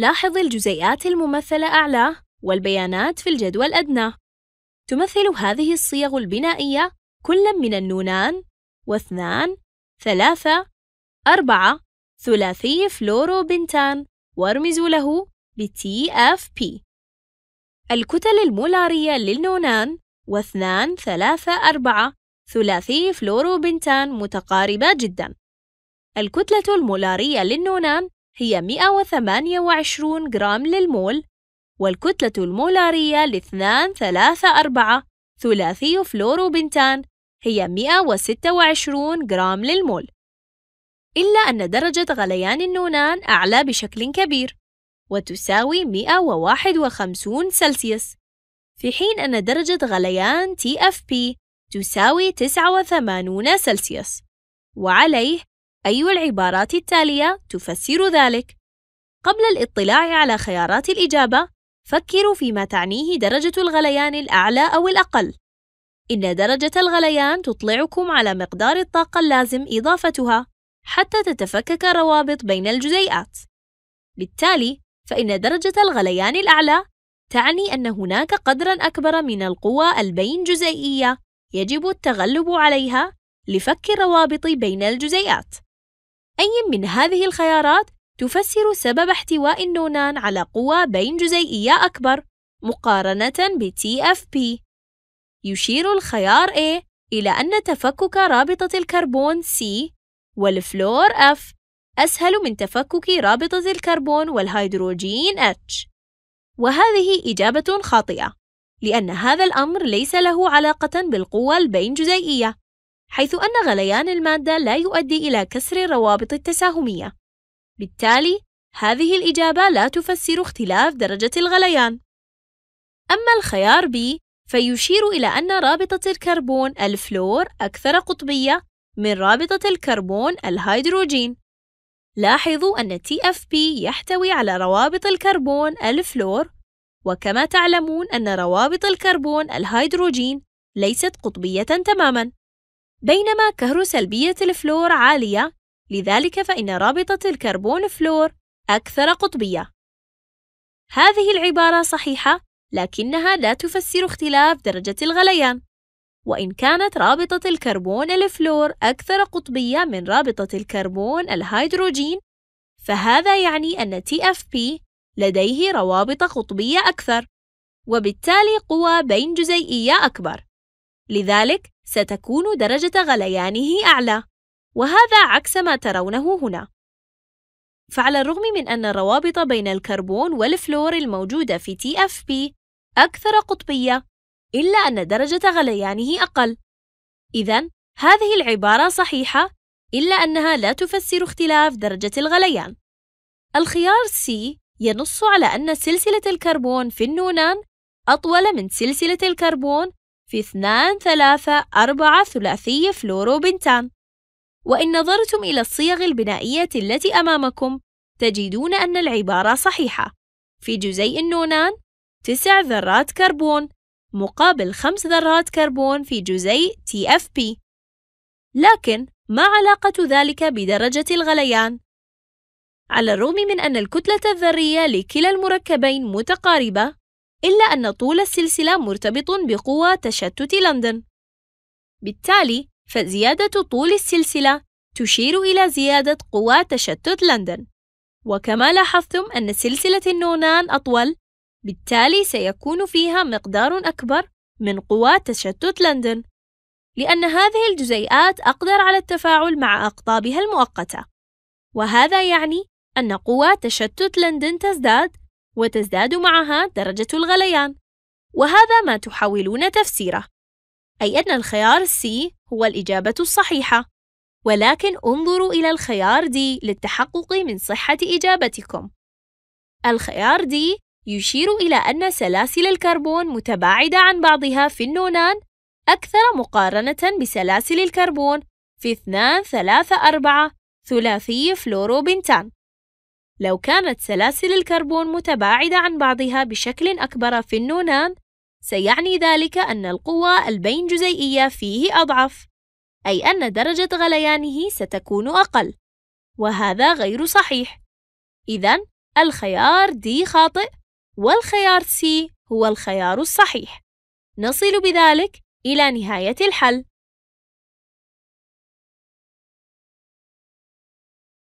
لاحظ الجزيئات الممثلة أعلاه والبيانات في الجدول أدناه تمثل هذه الصيغ البنائية كلا من النونان واثنان ثلاثة أربعة ثلاثي فلورو بنتان وارمز له بـ TFP. الكتل المولارية للنونان واثنان ثلاثة أربعة ثلاثي فلورو بنتان متقاربة جدا الكتلة المولارية للنونان هي 128 جرام للمول والكتلة المولارية لاثنان ثلاثة أربعة ثلاثي فلوروبنتان هي 126 جرام للمول إلا أن درجة غليان النونان أعلى بشكل كبير وتساوي 151 سلسيوس في حين أن درجة غليان TFP تساوي 89 سلسيوس وعليه أي العبارات التالية تفسر ذلك؟ قبل الاطلاع على خيارات الإجابة، فكروا فيما تعنيه درجة الغليان الأعلى أو الأقل. إن درجة الغليان تطلعكم على مقدار الطاقة اللازم إضافتها حتى تتفكك روابط بين الجزيئات. بالتالي، فإن درجة الغليان الأعلى تعني أن هناك قدرًا أكبر من القوى البين جزيئية يجب التغلب عليها لفك الروابط بين الجزيئات. أي من هذه الخيارات تفسر سبب احتواء النونان على قوى بين جزيئية أكبر مقارنة بـ TFP يشير الخيار A إلى أن تفكك رابطة الكربون C والفلور F أسهل من تفكك رابطة الكربون والهيدروجين H وهذه إجابة خاطئة لأن هذا الأمر ليس له علاقة بالقوى البين جزيئية حيث أن غليان المادة لا يؤدي إلى كسر الروابط التساهمية. بالتالي، هذه الإجابة لا تفسر اختلاف درجة الغليان. أما الخيار B فيشير إلى أن رابطة الكربون الفلور أكثر قطبية من رابطة الكربون الهيدروجين. لاحظوا أن TFP يحتوي على روابط الكربون الفلور، وكما تعلمون أن روابط الكربون الهيدروجين ليست قطبية تماماً. بينما كهروسلبية الفلور عالية لذلك فإن رابطة الكربون فلور أكثر قطبية هذه العبارة صحيحة لكنها لا تفسر اختلاف درجة الغليان وإن كانت رابطة الكربون الفلور أكثر قطبية من رابطة الكربون الهيدروجين فهذا يعني أن TFP لديه روابط قطبية أكثر وبالتالي قوى بين جزيئية أكبر لذلك ستكون درجة غليانه أعلى، وهذا عكس ما ترونه هنا. فعلى الرغم من أن الروابط بين الكربون والفلور الموجودة في TFP أكثر قطبية، إلا أن درجة غليانه أقل. إذا هذه العبارة صحيحة، إلا أنها لا تفسر اختلاف درجة الغليان. الخيار C ينص على أن سلسلة الكربون في النونان أطول من سلسلة الكربون في اثنان ثلاثة أربعة ثلاثي فلورو بنتان وإن نظرتم إلى الصيغ البنائية التي أمامكم تجدون أن العبارة صحيحة في جزيء النونان تسع ذرات كربون مقابل خمس ذرات كربون في جزيء TFP لكن ما علاقة ذلك بدرجة الغليان؟ على الرغم من أن الكتلة الذرية لكلا المركبين متقاربة إلا أن طول السلسلة مرتبط بقوة تشتت لندن بالتالي فزيادة طول السلسلة تشير إلى زيادة قوى تشتت لندن وكما لاحظتم أن سلسلة النونان أطول بالتالي سيكون فيها مقدار أكبر من قوى تشتت لندن لأن هذه الجزيئات أقدر على التفاعل مع أقطابها المؤقتة وهذا يعني أن قوى تشتت لندن تزداد وتزداد معها درجة الغليان وهذا ما تحاولون تفسيره أي أن الخيار C هو الإجابة الصحيحة ولكن انظروا إلى الخيار D للتحقق من صحة إجابتكم الخيار D يشير إلى أن سلاسل الكربون متباعدة عن بعضها في النونان أكثر مقارنة بسلاسل الكربون في 2 3 4 ثلاثي فلورو بنتان لو كانت سلاسل الكربون متباعدة عن بعضها بشكل أكبر في النونان، سيعني ذلك أن القوى البين جزيئية فيه أضعف، أي أن درجة غليانه ستكون أقل، وهذا غير صحيح. إذا الخيار دي خاطئ، والخيار سي هو الخيار الصحيح. نصل بذلك إلى نهاية الحل.